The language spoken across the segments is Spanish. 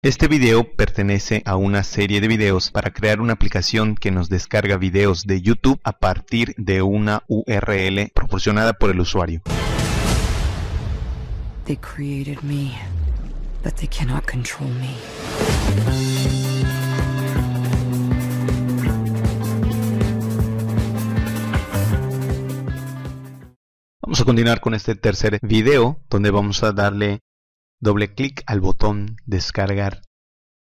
Este video pertenece a una serie de videos para crear una aplicación que nos descarga videos de YouTube a partir de una URL proporcionada por el usuario. Vamos a continuar con este tercer video donde vamos a darle doble clic al botón descargar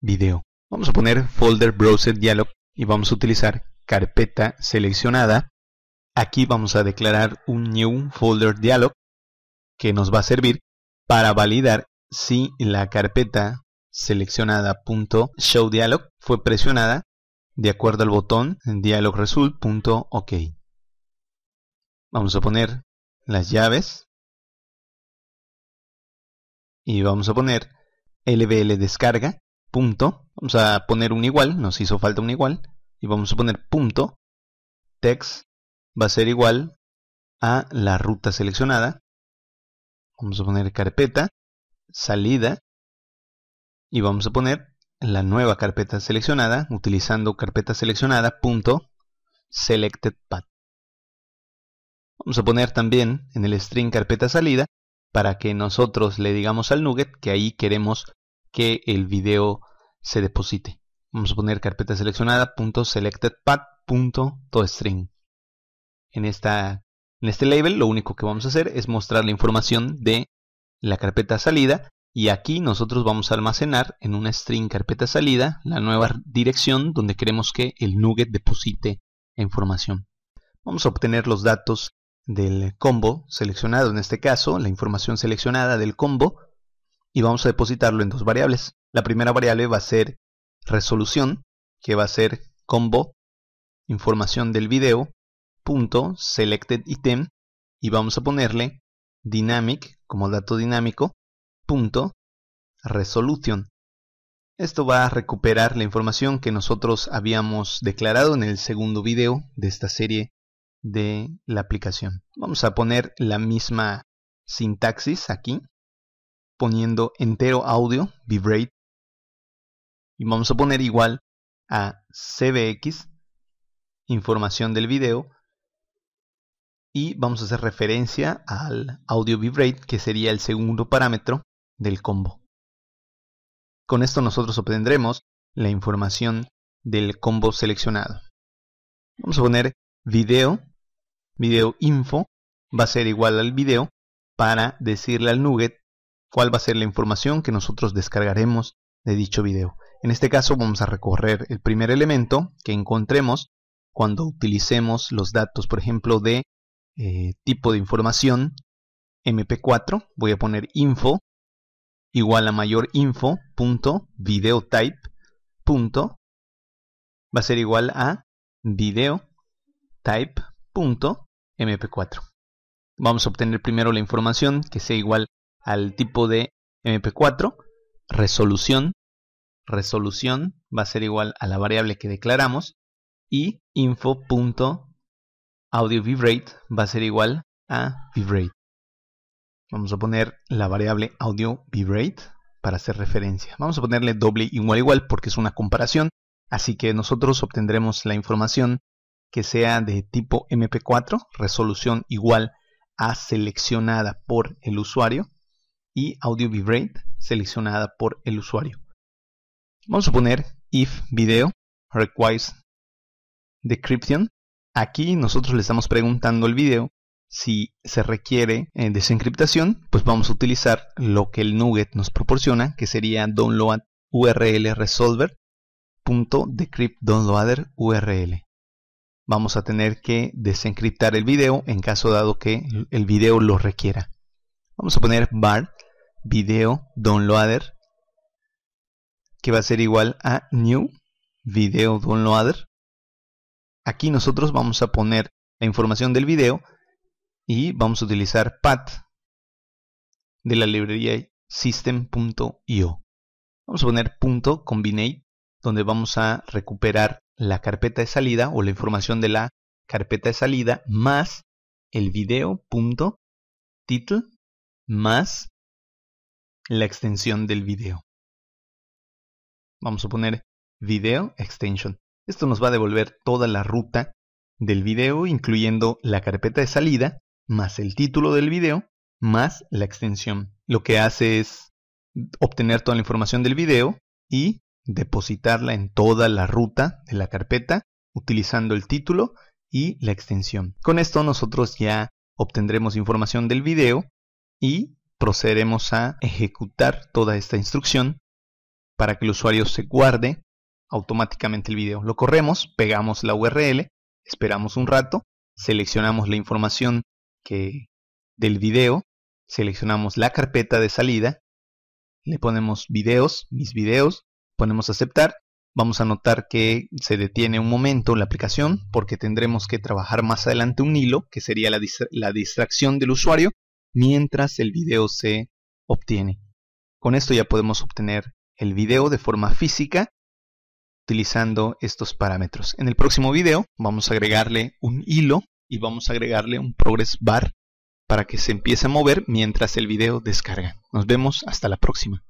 video. Vamos a poner folder browser dialog y vamos a utilizar carpeta seleccionada. Aquí vamos a declarar un new folder dialog que nos va a servir para validar si la carpeta seleccionada fue presionada de acuerdo al botón dialogresult.ok. .ok. Vamos a poner las llaves y vamos a poner lbl descarga punto, vamos a poner un igual, nos hizo falta un igual, y vamos a poner punto, text va a ser igual a la ruta seleccionada, vamos a poner carpeta, salida, y vamos a poner la nueva carpeta seleccionada, utilizando carpeta seleccionada, punto, selected path. Vamos a poner también en el string carpeta salida, para que nosotros le digamos al nugget que ahí queremos que el video se deposite. Vamos a poner carpeta seleccionada En, esta, en este label lo único que vamos a hacer es mostrar la información de la carpeta salida y aquí nosotros vamos a almacenar en una string carpeta salida la nueva dirección donde queremos que el nugget deposite información. Vamos a obtener los datos del combo seleccionado, en este caso la información seleccionada del combo, y vamos a depositarlo en dos variables. La primera variable va a ser resolución, que va a ser combo información del video punto selected item y vamos a ponerle dynamic como dato dinámico punto resolution. Esto va a recuperar la información que nosotros habíamos declarado en el segundo video de esta serie de la aplicación. Vamos a poner la misma sintaxis aquí, poniendo entero audio, vibrate, y vamos a poner igual a CBX, información del video, y vamos a hacer referencia al audio vibrate, que sería el segundo parámetro del combo. Con esto nosotros obtendremos la información del combo seleccionado. Vamos a poner video video info va a ser igual al video para decirle al nugget cuál va a ser la información que nosotros descargaremos de dicho video. En este caso vamos a recorrer el primer elemento que encontremos cuando utilicemos los datos, por ejemplo, de eh, tipo de información mp4. Voy a poner info igual a mayor info video type va a ser igual a video type MP4. Vamos a obtener primero la información que sea igual al tipo de MP4, resolución, resolución va a ser igual a la variable que declaramos y audio vibrate va a ser igual a vibrate. Vamos a poner la variable audio vibrate para hacer referencia. Vamos a ponerle doble igual igual porque es una comparación, así que nosotros obtendremos la información que sea de tipo MP4, resolución igual a seleccionada por el usuario y audio Vibrate seleccionada por el usuario. Vamos a poner if video requires decryption. Aquí nosotros le estamos preguntando al video si se requiere eh, desencriptación, pues vamos a utilizar lo que el nugget nos proporciona, que sería download url resolver url vamos a tener que desencriptar el video en caso dado que el video lo requiera. Vamos a poner bar video downloader que va a ser igual a new video downloader. Aquí nosotros vamos a poner la información del video y vamos a utilizar path de la librería system.io. Vamos a poner punto .combinate donde vamos a recuperar la carpeta de salida o la información de la carpeta de salida más el video.title más la extensión del video. Vamos a poner video extension. Esto nos va a devolver toda la ruta del video, incluyendo la carpeta de salida, más el título del video, más la extensión. Lo que hace es obtener toda la información del video y depositarla en toda la ruta de la carpeta utilizando el título y la extensión. Con esto nosotros ya obtendremos información del video y procederemos a ejecutar toda esta instrucción para que el usuario se guarde automáticamente el video. Lo corremos, pegamos la URL, esperamos un rato, seleccionamos la información que, del video, seleccionamos la carpeta de salida, le ponemos videos, mis videos, ponemos aceptar, vamos a notar que se detiene un momento la aplicación porque tendremos que trabajar más adelante un hilo, que sería la, la distracción del usuario, mientras el video se obtiene. Con esto ya podemos obtener el video de forma física utilizando estos parámetros. En el próximo video vamos a agregarle un hilo y vamos a agregarle un progress bar para que se empiece a mover mientras el video descarga. Nos vemos hasta la próxima.